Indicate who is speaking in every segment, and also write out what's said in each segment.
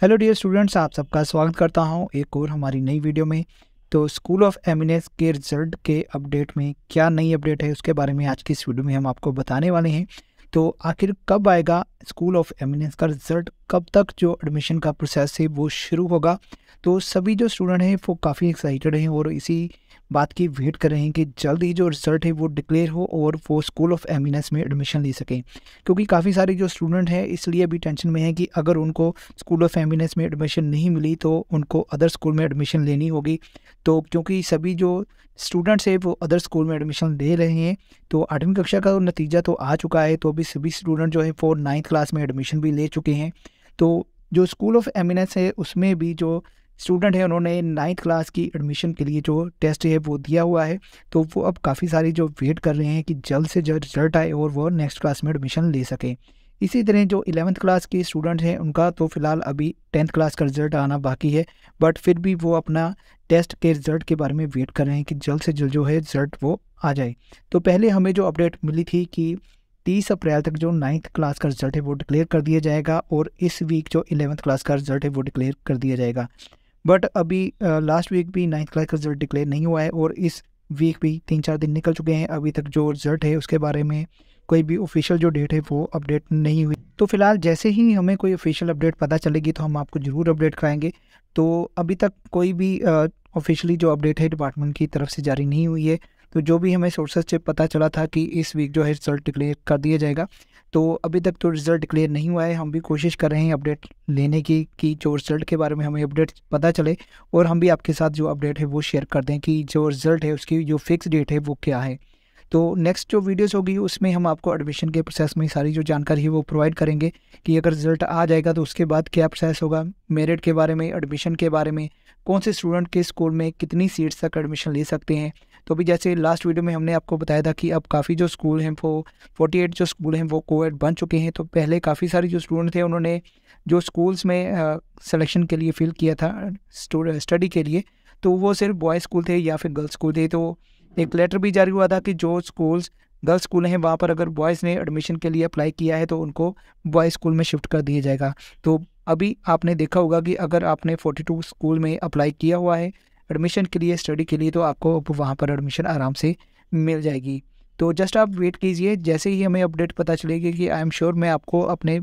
Speaker 1: hello dear students आप सबका स्वागत करता हूं एक और हमारी नई वीडियो में तो स्कूल ऑफ एमिनेस के रिजल्ट के अपडेट में क्या नई अपडेट है उसके बारे में आज की इस वीडियो में हम आपको बताने वाले हैं तो आखिर कब आएगा स्कूल ऑफ एमिनेंस का रिजल्ट कब तक जो एडमिशन का प्रोसेस है वो शुरू होगा तो सभी जो स्टूडेंट हैं वो काफ़ी एक्साइटेड हैं और इसी बात की वेट कर रहे हैं कि जल्द ही जो रिजल्ट है वो डिक्लेयर हो और वो स्कूल ऑफ एमिनेस में एडमिशन ले सकें क्योंकि काफ़ी सारे जो स्टूडेंट हैं इसलिए अभी टेंशन में है कि अगर उनको स्कूल ऑफ एमिनेस में एडमिशन नहीं मिली तो उनको अदर स्कूल में एडमिशन लेनी होगी तो क्योंकि सभी जो स्टूडेंट्स हैं वो अदर स्कूल में एडमिशन ले रहे हैं तो आठवीं कक्षा का नतीजा तो आ चुका है तो अभी सभी स्टूडेंट जो है वो नाइन्थ क्लास में एडमिशन भी ले चुके हैं तो जो स्कूल ऑफ एमिनेस है उसमें भी जो स्टूडेंट हैं उन्होंने नाइन्थ क्लास की एडमिशन के लिए जो टेस्ट है वो दिया हुआ है तो वो अब काफ़ी सारे जो वेट कर रहे हैं कि जल्द से जल्द रिजल्ट आए और वो नेक्स्ट क्लास में एडमिशन ले सकें इसी तरह जो इलेवंथ क्लास के स्टूडेंट हैं उनका तो फ़िलहाल अभी टेंथ क्लास का रिज़ल्ट आना बाकी है बट फिर भी वो अपना टेस्ट के रिज़ल्ट के बारे में वेट कर रहे हैं कि जल्द से जल्द जो है रिज़ल्ट वो आ जाए तो पहले हमें जो अपडेट मिली थी कि तीस अप्रैल तक जो नाइन्थ क्लास का रिज़ल्ट है वो डिक्लेयर कर दिया जाएगा और इस वीक जो इलेवंथ क्लास का रिज़ल्ट है वो डिक्लेयर कर दिया जाएगा बट अभी लास्ट वीक भी नाइन्थ क्लास का रिजल्ट डिक्लेयर नहीं हुआ है और इस वीक भी तीन चार दिन निकल चुके हैं अभी तक जो रिजल्ट है उसके बारे में कोई भी ऑफिशियल जो डेट है वो अपडेट नहीं हुई तो फिलहाल जैसे ही हमें कोई ऑफिशियल अपडेट पता चलेगी तो हम आपको ज़रूर अपडेट कराएंगे तो अभी तक कोई भी ऑफिशियली जो अपडेट है डिपार्टमेंट की तरफ से जारी नहीं हुई है तो जो भी हमें सोर्सेज से पता चला था कि इस वीक जो है रिजल्ट डिक्लेयर कर दिया जाएगा तो अभी तक तो रिज़ल्ट डिक्लेयर नहीं हुआ है हम भी कोशिश कर रहे हैं अपडेट लेने की कि जो रिज़ल्ट के बारे में हमें अपडेट पता चले और हम भी आपके साथ जो अपडेट है वो शेयर कर दें कि जो रिज़ल्ट है उसकी जो फिक्स डेट है वो क्या है तो नेक्स्ट जो वीडियोस होगी उसमें हम आपको एडमिशन के प्रोसेस में सारी जो जानकारी है वो प्रोवाइड करेंगे कि अगर रिजल्ट आ जाएगा तो उसके बाद क्या प्रोसेस होगा मेरिट के बारे में एडमिशन के बारे में कौन से स्टूडेंट किस स्कूल में कितनी सीट्स तक एडमिशन ले सकते हैं तो अभी जैसे लास्ट वीडियो में हमने आपको बताया था कि अब काफ़ी जो स्कूल हैं वो फोर्टी एट जो स्कूल हैं वो कोविड बन चुके हैं तो पहले काफ़ी सारे जो स्टूडेंट थे उन्होंने जो स्कूल्स में सलेक्शन के लिए फिल किया था स्टडी के लिए तो वो सिर्फ बॉयज़ स्कूल थे या फिर गर्ल्स स्कूल थे तो एक लेटर भी जारी हुआ था कि जो स्कूल्स गर्ल्स स्कूल हैं वहाँ पर अगर बॉयज़ ने एडमिशन के लिए अप्लाई किया है तो उनको बॉयज़ स्कूल में शिफ्ट कर दिया जाएगा तो अभी आपने देखा होगा कि अगर आपने 42 स्कूल में अप्लाई किया हुआ है एडमिशन के लिए स्टडी के लिए तो आपको वहाँ पर एडमिशन आराम से मिल जाएगी तो जस्ट आप वेट कीजिए जैसे ही हमें अपडेट पता चलेगी कि आई एम श्योर मैं आपको अपने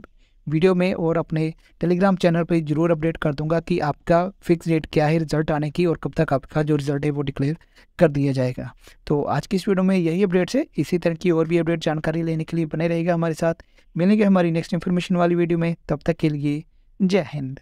Speaker 1: वीडियो में और अपने टेलीग्राम चैनल पर जरूर अपडेट कर दूंगा कि आपका फिक्स डेट क्या है रिजल्ट आने की और कब तक आपका जो रिजल्ट है वो डिक्लेयर कर दिया जाएगा तो आज की इस वीडियो में यही अपडेट्स है इसी तरह की और भी अपडेट जानकारी लेने के लिए बने रहेगा हमारे साथ मिलेंगे हमारी नेक्स्ट इन्फॉर्मेशन वाली वीडियो में तब तक के लिए जय हिंद